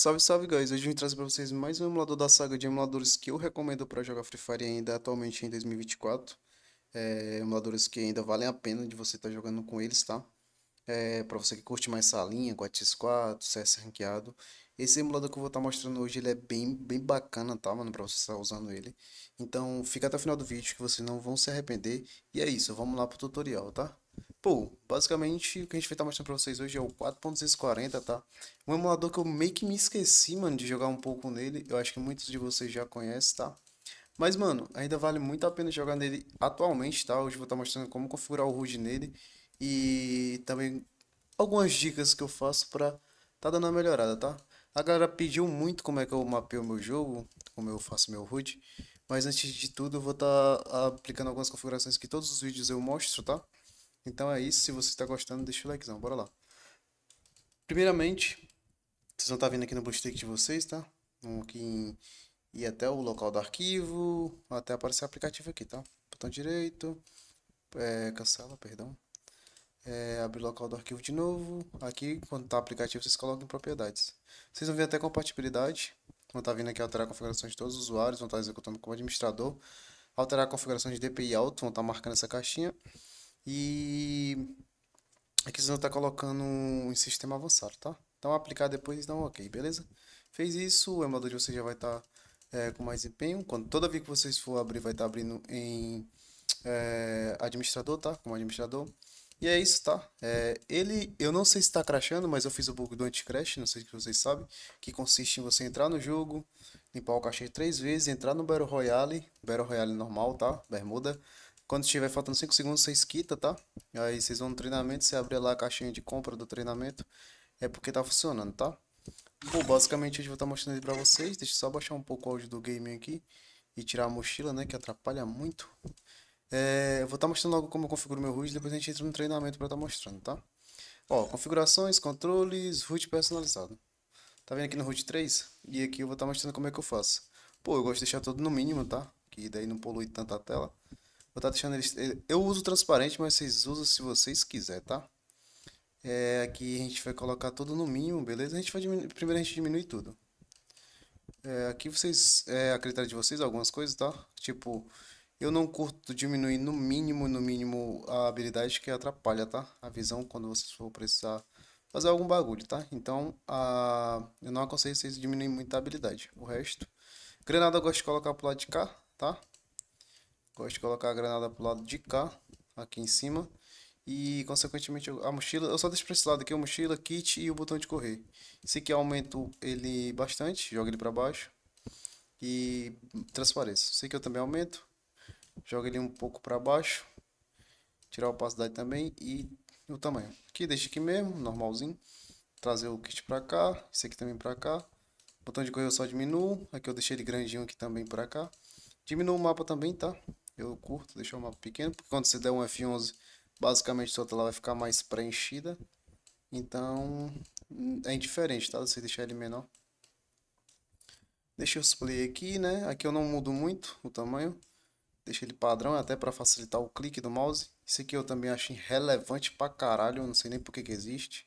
Salve, salve, guys! Hoje eu vim trazer para vocês mais um emulador da saga de emuladores que eu recomendo para jogar Free Fire ainda atualmente em 2024. É, emuladores que ainda valem a pena de você estar tá jogando com eles, tá? É, para você que curte mais salinha, 4x4, CS ranqueado. Esse emulador que eu vou estar tá mostrando hoje, ele é bem, bem bacana, tá, mano? Para você estar tá usando ele. Então, fica até o final do vídeo que vocês não vão se arrepender. E é isso, vamos lá pro tutorial, tá? Bom, basicamente o que a gente vai estar tá mostrando pra vocês hoje é o 4.240, tá? Um emulador que eu meio que me esqueci, mano, de jogar um pouco nele. Eu acho que muitos de vocês já conhecem, tá? Mas, mano, ainda vale muito a pena jogar nele atualmente, tá? Hoje eu vou estar tá mostrando como configurar o HUD nele e também algumas dicas que eu faço pra tá dando uma melhorada, tá? A galera pediu muito como é que eu mapeio meu jogo, como eu faço meu HUD, mas antes de tudo eu vou estar tá aplicando algumas configurações que todos os vídeos eu mostro, tá? Então é isso. Se você está gostando, deixa o likezão. Bora lá. Primeiramente, vocês vão estar tá vindo aqui no BlueStick de vocês, tá? Vamos aqui em, ir até o local do arquivo, até aparecer o aplicativo aqui, tá? Botão direito, é, cancela, perdão. É, abrir o local do arquivo de novo. Aqui, quando o tá aplicativo, vocês colocam em propriedades. Vocês vão ver até compatibilidade. Vão estar tá vindo aqui alterar a configuração de todos os usuários, vão estar tá executando como administrador. Alterar a configuração de DPI alto, vão estar tá marcando essa caixinha. E aqui vocês vão estar tá colocando em um sistema avançado, tá? Então aplicar depois dá então, um ok, beleza? Fez isso, o emulador de vocês já vai estar tá, é, com mais desempenho. Quando toda vez que vocês for abrir, vai estar tá abrindo em é, administrador, tá? Como administrador. E é isso, tá? É, ele, eu não sei se está crashando, mas eu fiz o bug do anti-crash, não sei se vocês sabem, que consiste em você entrar no jogo, limpar o cachê três vezes, entrar no Battle Royale, Battle Royale normal, tá? Bermuda, quando estiver faltando 5 segundos, vocês quita, tá? Aí vocês vão no treinamento, você abre lá a caixinha de compra do treinamento. É porque tá funcionando, tá? Bom, basicamente hoje eu vou estar tá mostrando mostrando pra vocês. Deixa eu só baixar um pouco o áudio do game aqui. E tirar a mochila, né? Que atrapalha muito. É, eu vou estar tá mostrando logo como eu configuro meu HUD Depois a gente entra no treinamento pra estar tá mostrando, tá? Ó, configurações, controles, HUD personalizado. Tá vendo aqui no HUD 3? E aqui eu vou estar mostrando como é que eu faço. Pô, eu gosto de deixar tudo no mínimo, tá? Que daí não polui tanto a tela. Vou estar tá deixando eles. Eh, eu uso transparente, mas vocês usam se vocês quiserem, tá? É, aqui a gente vai colocar tudo no mínimo, beleza? A gente vai diminuir. Primeiro a gente diminui tudo. É, aqui vocês. É a critério de vocês algumas coisas, tá? Tipo, eu não curto diminuir no mínimo, no mínimo a habilidade que atrapalha, tá? A visão quando vocês for precisar fazer algum bagulho, tá? Então, a... eu não aconselho vocês diminuir muito a habilidade. O resto. Granada eu gosto de colocar pro lado de cá, tá? Gosto de colocar a granada pro lado de cá, aqui em cima. E, consequentemente, a mochila... Eu só deixo pra esse lado aqui a mochila, kit e o botão de correr. Esse aqui aumento ele bastante, jogo ele pra baixo. E transpareço. Esse aqui eu também aumento. Jogo ele um pouco pra baixo. Tirar a opacidade também e o tamanho. Aqui, deixa aqui mesmo, normalzinho. Trazer o kit pra cá, esse aqui também pra cá. Botão de correr eu só diminuo. Aqui eu deixei ele grandinho aqui também pra cá. Diminuo o mapa também, tá? eu curto deixar o mapa pequeno, porque quando você der um F11, basicamente sua tela vai ficar mais preenchida. Então, é indiferente, tá? Você deixar ele menor. Deixa o display aqui, né? Aqui eu não mudo muito o tamanho. Deixa ele padrão, até para facilitar o clique do mouse. Isso aqui eu também acho irrelevante pra caralho, eu não sei nem por que que existe.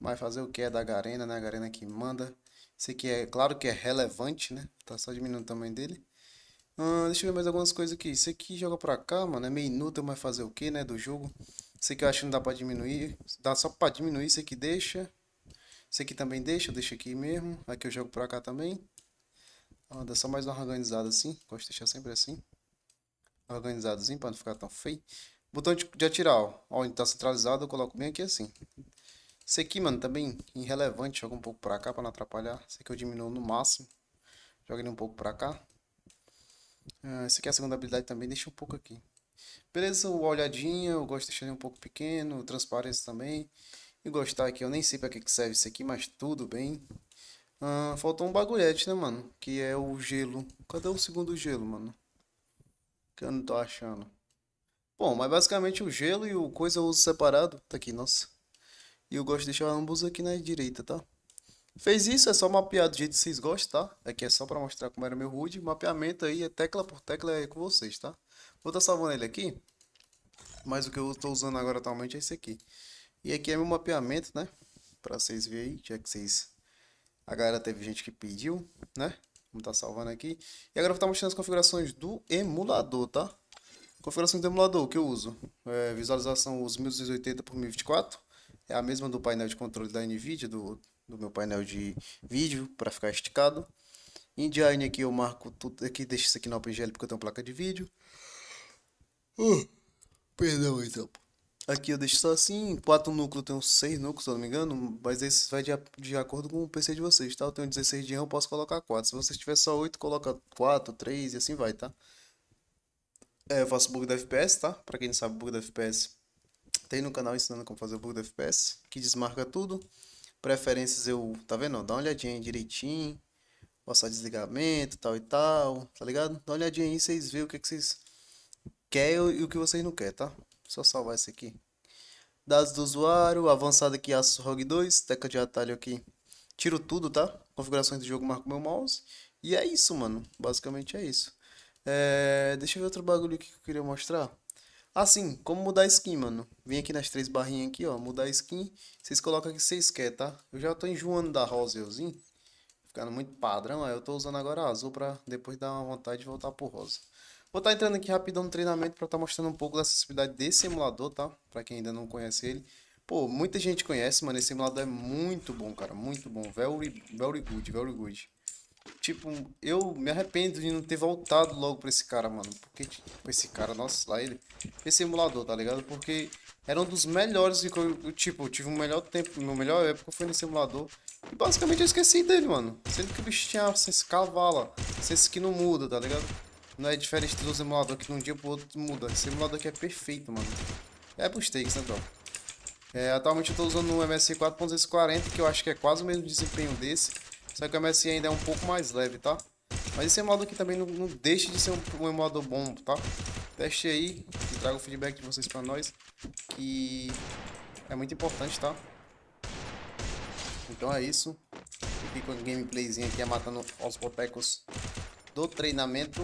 Mas fazer o que é da Garena, né? A Garena que manda. Isso aqui é, claro que é relevante, né? Tá só diminuindo o tamanho dele. Hum, deixa eu ver mais algumas coisas aqui. Isso aqui joga pra cá, mano. É meio inútil, mas fazer o que, né? Do jogo. Isso aqui eu acho que não dá pra diminuir. Dá só pra diminuir. Isso aqui deixa. Isso aqui também deixa. Deixa aqui mesmo. Aqui eu jogo pra cá também. Ah, dá só mais uma organizada assim. Gosto de deixar sempre assim. Organizadozinho pra não ficar tão feio. Botão de, de atirar, ó. Onde tá centralizado, eu coloco bem aqui assim. Esse aqui, mano, também irrelevante. Joga um pouco pra cá pra não atrapalhar. Esse aqui é eu diminuo no máximo. Joga ele um pouco pra cá esse ah, essa aqui é a segunda habilidade também, deixa um pouco aqui. Beleza, o olhadinha, eu gosto de deixar ele um pouco pequeno, transparência também. E gostar aqui, eu nem sei pra que, que serve isso aqui, mas tudo bem. Ah, faltou um bagulhete, né, mano? Que é o gelo. Cadê o segundo gelo, mano? Que eu não tô achando. Bom, mas basicamente o gelo e o coisa eu uso separado. Tá aqui, nossa. E eu gosto de deixar ambos aqui na direita, tá? Fez isso, é só mapear do jeito que vocês gostam, tá? Aqui é só para mostrar como era meu HUD. Mapeamento aí é tecla por tecla é com vocês, tá? Vou estar tá salvando ele aqui. Mas o que eu estou usando agora atualmente é esse aqui. E aqui é meu mapeamento, né? Para vocês verem aí, já que vocês... A galera teve gente que pediu, né? Vamos estar tá salvando aqui. E agora vou estar tá mostrando as configurações do emulador, tá? Configuração do emulador que eu uso. É, visualização, os uso 1080 por 1024. É a mesma do painel de controle da NVIDIA, do do meu painel de vídeo para ficar esticado. Design aqui eu marco tudo aqui, deixo isso aqui na OpenGL porque eu tenho placa de vídeo. Uh, perdão então. Aqui eu deixo só assim, quatro núcleos, tenho seis núcleos, se eu não me engano, mas esse vai de, de acordo com o PC de vocês, tá? Eu tenho 16 de RAM, eu posso colocar 4. Se você tiver só 8, coloca 4, 3 e assim vai, tá? É, eu faço bug da FPS, tá? Pra quem não sabe, bug da FPS tem no canal ensinando como fazer o bug da FPS, que desmarca tudo. Preferências eu. Tá vendo? Dá uma olhadinha aí direitinho. Passar desligamento, tal e tal. Tá ligado? Dá uma olhadinha aí, vocês veem o que, que vocês querem e o que vocês não querem, tá? Só salvar esse aqui. Dados do usuário, avançado aqui Asus ROG 2, teca de atalho aqui. Tiro tudo, tá? Configurações do jogo, marco meu mouse. E é isso, mano. Basicamente é isso. É... Deixa eu ver outro bagulho que eu queria mostrar. Assim, como mudar a skin, mano? Vem aqui nas três barrinhas aqui, ó. Mudar a skin. Vocês colocam o que vocês querem, tá? Eu já tô enjoando da rosa euzinho. Ficando muito padrão. Aí eu tô usando agora azul pra depois dar uma vontade de voltar pro rosa. Vou estar tá entrando aqui rapidão no treinamento pra estar tá mostrando um pouco da acessibilidade desse simulador, tá? Pra quem ainda não conhece ele. Pô, muita gente conhece, mano. Esse simulador é muito bom, cara. Muito bom. Very, very good, very good tipo, eu me arrependo de não ter voltado logo pra esse cara, mano. Porque, tipo, esse cara, nossa, lá ele. Esse emulador, tá ligado? Porque era um dos melhores que eu, tipo, eu tive o um melhor tempo, meu melhor época foi nesse emulador. E basicamente eu esqueci dele, mano. Sendo que o bicho tinha essas cavalas, esse que não muda, tá ligado? Não é diferente dos emuladores que de um dia pro outro muda. Esse emulador aqui é perfeito, mano. É pros né, bro? É, atualmente eu tô usando um MSI 4.240, que eu acho que é quase o mesmo desempenho desse. Só que o MSI ainda é um pouco mais leve, tá? Mas esse emulador aqui também não, não deixa de ser um, um emulador bom, tá? Teste aí e traga o feedback de vocês pra nós, que é muito importante, tá? Então é isso. Fiquei com a gameplayzinha aqui, matando os botecos do treinamento.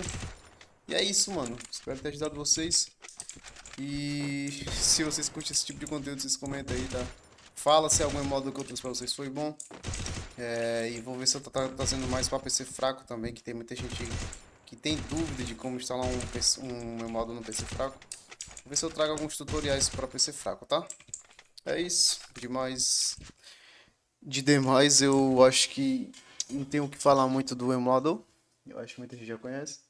E é isso, mano. Espero ter ajudado vocês. E se vocês curtem esse tipo de conteúdo, vocês comentem aí, tá? Fala se é algum modo que eu trouxe pra vocês foi bom. É, e vou ver se eu tô tá, trazendo mais para PC fraco também, que tem muita gente que tem dúvida de como instalar um, PC, um meu modo no PC fraco. Vou ver se eu trago alguns tutoriais para PC fraco, tá? É isso. Demais. De demais, eu acho que não tenho o que falar muito do emulador. Eu acho que muita gente já conhece.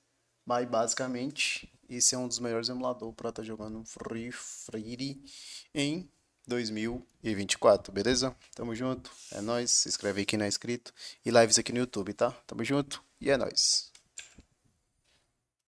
Mas basicamente, esse é um dos melhores emuladores para estar tá jogando Free Free em 2024, beleza? Tamo junto, é nóis. Se inscreve aí quem não é inscrito. E lives aqui no YouTube, tá? Tamo junto e é nóis.